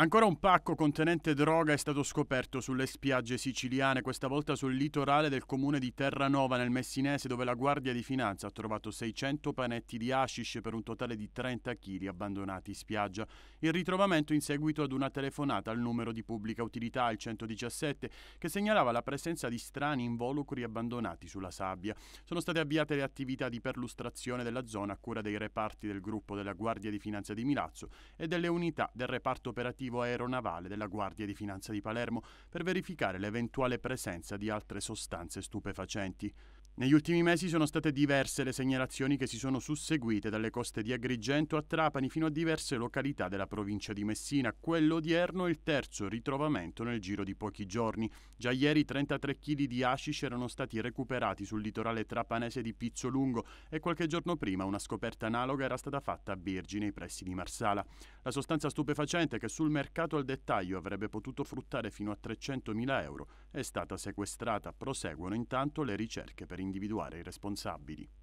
Ancora un pacco contenente droga è stato scoperto sulle spiagge siciliane, questa volta sul litorale del comune di Terranova nel Messinese, dove la Guardia di Finanza ha trovato 600 panetti di hashish per un totale di 30 kg abbandonati in spiaggia. Il ritrovamento in seguito ad una telefonata al numero di pubblica utilità, il 117, che segnalava la presenza di strani involucri abbandonati sulla sabbia. Sono state avviate le attività di perlustrazione della zona a cura dei reparti del gruppo della Guardia di Finanza di Milazzo e delle unità del reparto operativo preventivo aeronavale della Guardia di Finanza di Palermo per verificare l'eventuale presenza di altre sostanze stupefacenti. Negli ultimi mesi sono state diverse le segnalazioni che si sono susseguite dalle coste di Agrigento a Trapani fino a diverse località della provincia di Messina. Quello odierno è il terzo ritrovamento nel giro di pochi giorni. Già ieri 33 kg di hashish erano stati recuperati sul litorale trapanese di Pizzolungo e qualche giorno prima una scoperta analoga era stata fatta a Birgi nei pressi di Marsala la sostanza stupefacente che sul mercato al dettaglio avrebbe potuto fruttare fino a 300.000 euro è stata sequestrata. Proseguono intanto le ricerche per individuare i responsabili.